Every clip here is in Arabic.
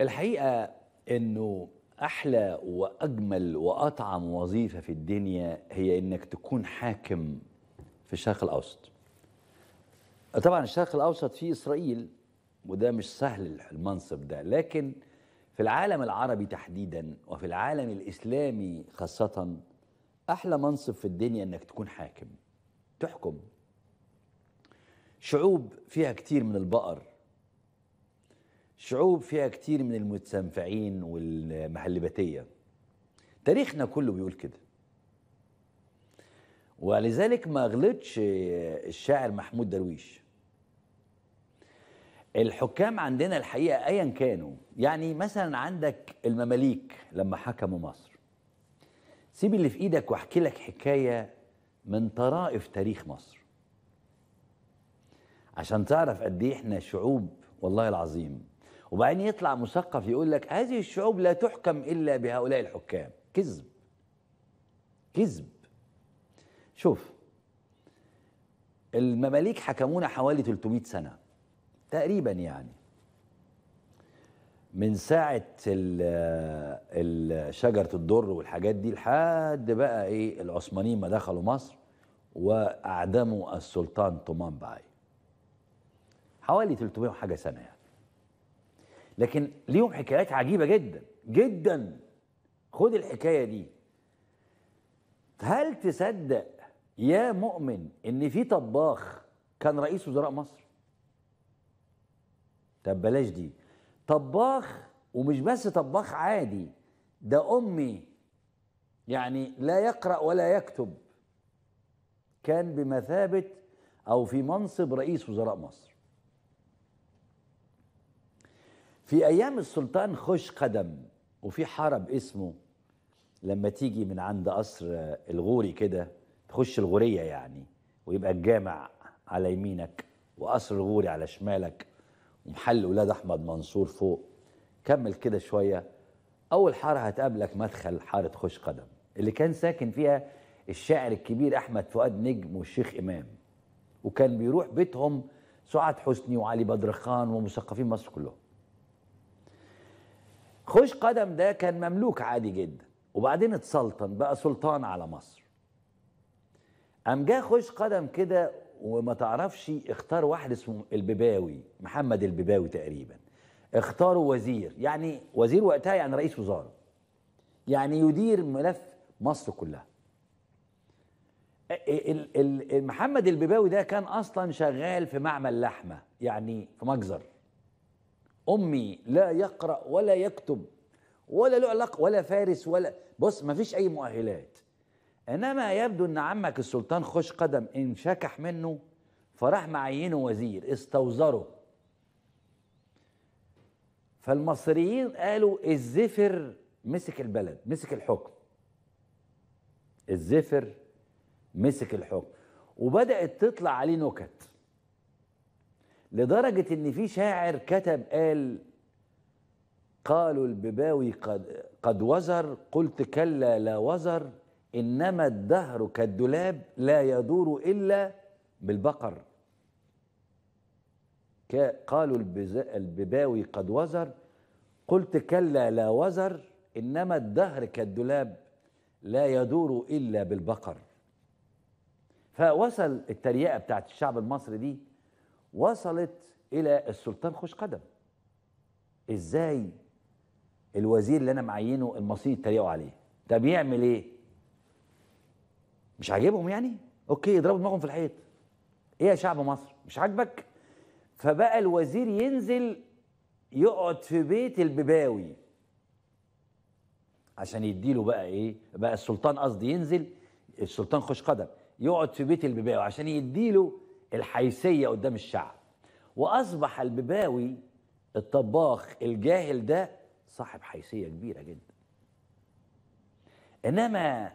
الحقيقه انه احلى واجمل واطعم وظيفه في الدنيا هي انك تكون حاكم في الشرق الاوسط طبعا الشرق الاوسط فيه اسرائيل وده مش سهل المنصب ده لكن في العالم العربي تحديدا وفي العالم الاسلامي خاصه احلى منصب في الدنيا انك تكون حاكم تحكم شعوب فيها كتير من البقر شعوب فيها كتير من المتسنفعين والمهلبتية تاريخنا كله بيقول كده ولذلك ما غلطش الشاعر محمود درويش الحكام عندنا الحقيقة أيا كانوا يعني مثلا عندك المماليك لما حكموا مصر سيب اللي في إيدك واحكي لك حكاية من طرائف تاريخ مصر عشان تعرف قد إيه إحنا شعوب والله العظيم وبعدين يطلع مثقف يقول لك هذه الشعوب لا تحكم الا بهؤلاء الحكام كذب كذب شوف المماليك حكمونا حوالي 300 سنه تقريبا يعني من ساعة شجرة الدر والحاجات دي لحد بقى ايه العثمانيين ما دخلوا مصر واعدموا السلطان طومان باي حوالي 300 حاجة سنة يعني لكن ليهم حكايات عجيبه جدا جدا خد الحكايه دي هل تصدق يا مؤمن ان في طباخ كان رئيس وزراء مصر طب بلاش دي طباخ ومش بس طباخ عادي ده امي يعني لا يقرا ولا يكتب كان بمثابه او في منصب رئيس وزراء مصر في أيام السلطان خوش قدم وفي حرب اسمه لما تيجي من عند قصر الغوري كده تخش الغورية يعني ويبقى الجامع على يمينك وقصر الغوري على شمالك ومحل ولاد أحمد منصور فوق كمل كده شوية أول حارة هتقابلك مدخل حارة خوش قدم اللي كان ساكن فيها الشاعر الكبير أحمد فؤاد نجم والشيخ إمام وكان بيروح بيتهم سعاد حسني وعلي بدرخان ومثقفين مصر كلهم خوش قدم ده كان مملوك عادي جدا وبعدين اتسلطن بقى سلطان على مصر قام جه خوش قدم كده وما تعرفش اختار واحد اسمه البباوي محمد البباوي تقريبا اختاره وزير يعني وزير وقتها يعني رئيس وزاره يعني يدير ملف مصر كلها محمد البباوي ده كان اصلا شغال في معمل لحمه يعني في مجزر امي لا يقرا ولا يكتب ولا له علاقه ولا فارس ولا بص ما فيش اي مؤهلات انما يبدو ان عمك السلطان خوش قدم انشكح منه فراح معينه وزير استوزره فالمصريين قالوا الزفر مسك البلد مسك الحكم الزفر مسك الحكم وبدات تطلع عليه نكت لدرجة ان في شاعر كتب قال قالوا البباوي قد, قد وزر قلت كلا لا وزر انما الدهر كالدولاب لا يدور الا بالبقر قالوا البباوي قد وزر قلت كلا لا وزر انما الدهر كالدولاب لا يدور الا بالبقر فوصل التريقه بتاعت الشعب المصري دي وصلت الى السلطان خوش قدم ازاي الوزير اللي انا معينه المصريين يتريقوا عليه ده بيعمل ايه مش عاجبهم يعني اوكي يضربوا دماغهم في الحيط ايه يا شعب مصر مش عاجبك فبقى الوزير ينزل يقعد في بيت البباوي عشان يديله بقى ايه بقى السلطان قصدي ينزل السلطان خوش قدم يقعد في بيت البباوي عشان يديله الحيثيه قدام الشعب واصبح البباوي الطباخ الجاهل ده صاحب حيثيه كبيره جدا انما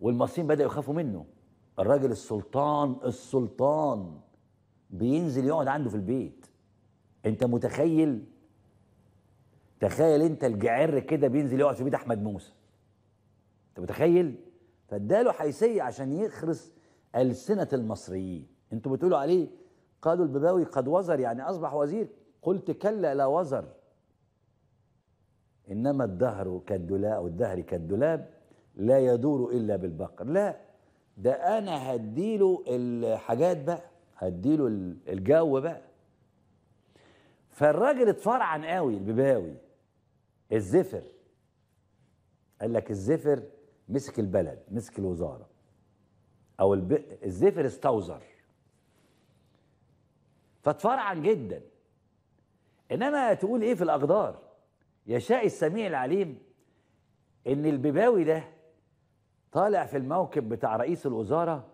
والمصريين بداوا يخافوا منه الراجل السلطان السلطان بينزل يقعد عنده في البيت انت متخيل تخيل انت الجعر كده بينزل يقعد في بيت احمد موسى انت متخيل فاداله حيثيه عشان يخرس السنه المصريين انتوا بتقولوا عليه قالوا البباوي قد وزر يعني أصبح وزير قلت كلا لا وزر إنما الدهر كالدولاب أو الدهر كالدولاب لا يدور إلا بالبقر لا ده أنا هديله الحاجات بقى هديله الجو بقى فالراجل اتفرعن قوي البباوي الزفر قال لك الزفر مسك البلد مسك الوزارة أو الب... الزفر استوزر فتفرعن جدا انما تقول ايه في الاقدار يشاء السميع العليم ان البيباوي ده طالع في الموكب بتاع رئيس الوزاره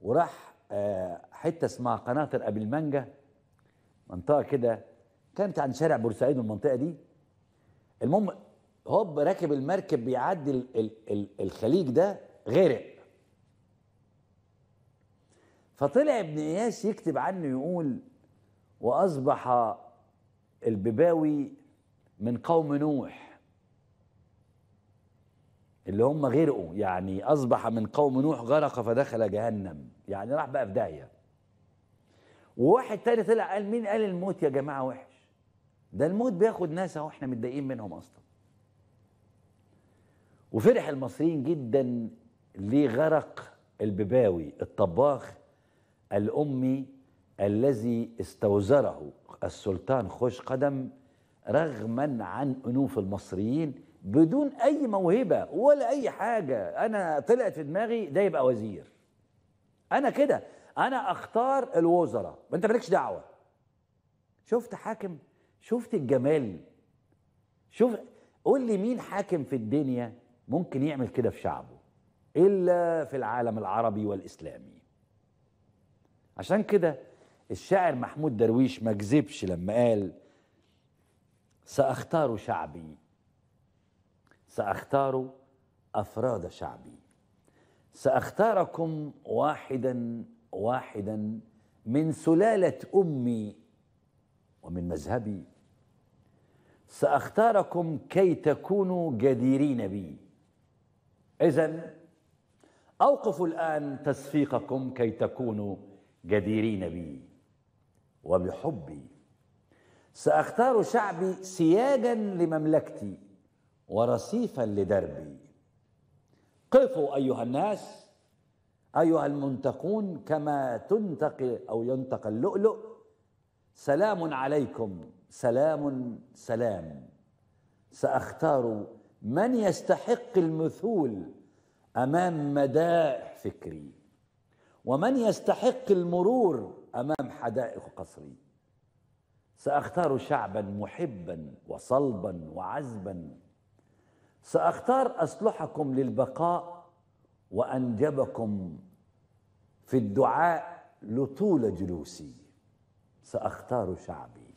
وراح آه، حته اسمها قناطر ابي المانجا منطقه كده كانت عن شارع بورسعيد والمنطقه دي المهم هوب راكب المركب بيعدي الخليج ده غرق فطلع ابن اياس يكتب عنه يقول واصبح البباوي من قوم نوح اللي هم غرقوا يعني اصبح من قوم نوح غرق فدخل جهنم يعني راح بقى في داهيه وواحد تاني طلع قال مين قال الموت يا جماعه وحش ده الموت بياخد ناس اهو احنا متضايقين منهم اصلا وفرح المصريين جدا لغرق البباوي الطباخ الأمي الذي استوزره السلطان خوش قدم رغما عن أنوف المصريين بدون أي موهبة ولا أي حاجة أنا طلعت في دماغي ده يبقى وزير أنا كده أنا أختار الوزراء أنت مالكش دعوة شفت حاكم شفت الجمال شوف قول لي مين حاكم في الدنيا ممكن يعمل كده في شعبه إلا في العالم العربي والإسلامي عشان كده الشاعر محمود درويش ما كذبش لما قال سأختار شعبي سأختار أفراد شعبي سأختاركم واحدا واحدا من سلالة أمي ومن مذهبي سأختاركم كي تكونوا جديرين بي إذا أوقفوا الآن تصفيقكم كي تكونوا جديرين بي وبحبي ساختار شعبي سياجا لمملكتي ورصيفا لدربي قفوا ايها الناس ايها المنتقون كما تنتقي او ينتقى اللؤلؤ سلام عليكم سلام سلام ساختار من يستحق المثول امام مدائح فكري ومن يستحق المرور امام حدائق قصري ساختار شعبا محبا وصلبا وعزبا ساختار اصلحكم للبقاء وانجبكم في الدعاء لطول جلوسي ساختار شعبي